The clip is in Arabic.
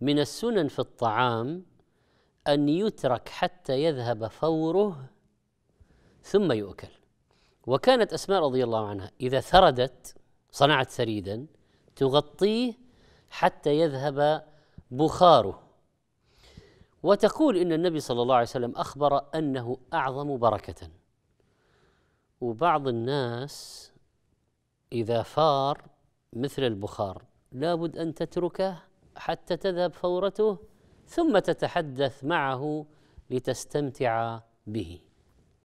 من السنن في الطعام ان يترك حتى يذهب فوره ثم يؤكل وكانت اسماء رضي الله عنها اذا ثردت صنعت ثريدا تغطيه حتى يذهب بخاره وتقول ان النبي صلى الله عليه وسلم اخبر انه اعظم بركه وبعض الناس اذا فار مثل البخار لابد ان تتركه حتى تذهب فورته ثم تتحدث معه لتستمتع به